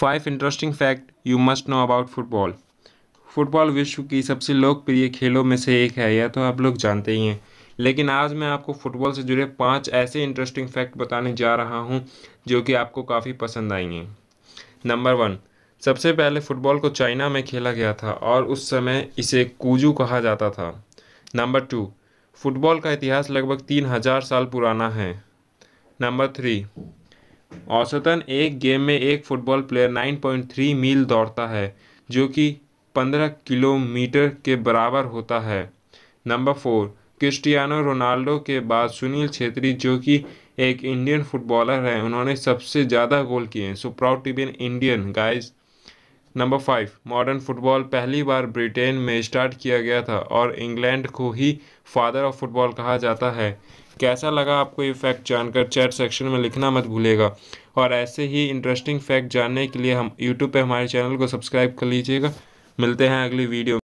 five interesting fact you must know about football football विश्व की सबसे लोकप्रिय खेलों में से एक है यह तो आप लोग जानते ही हैं लेकिन आज मैं आपको फुटबॉल से जुड़े पांच ऐसे इंटरेस्टिंग फैक्ट बताने जा रहा हूं जो कि आपको काफ़ी पसंद आएंगे नंबर वन सबसे पहले फुटबॉल को चाइना में खेला गया था और उस समय इसे कूजू कहा जाता था नंबर टू फुटबॉल का इतिहास लगभग तीन हज़ार साल पुराना है नंबर थ्री औसतन एक गेम में एक फुटबॉल प्लेयर 9.3 मील दौड़ता है जो कि 15 किलोमीटर के बराबर होता है नंबर फोर क्रिस्टियानो रोनाल्डो के बाद सुनील छेत्री जो कि एक इंडियन फुटबॉलर हैं उन्होंने सबसे ज़्यादा गोल किए हैं so proud to be an Indian guys number five modern football पहली बार ब्रिटेन में स्टार्ट किया गया था और इंग्लैंड को ही फादर ऑफ फुटबॉल कहा जाता है कैसा लगा आपको ये फैक्ट जानकर चैट सेक्शन में लिखना मत भूलेगा और ऐसे ही इंटरेस्टिंग फैक्ट जानने के लिए हम यूट्यूब पे हमारे चैनल को सब्सक्राइब कर लीजिएगा मिलते हैं अगली वीडियो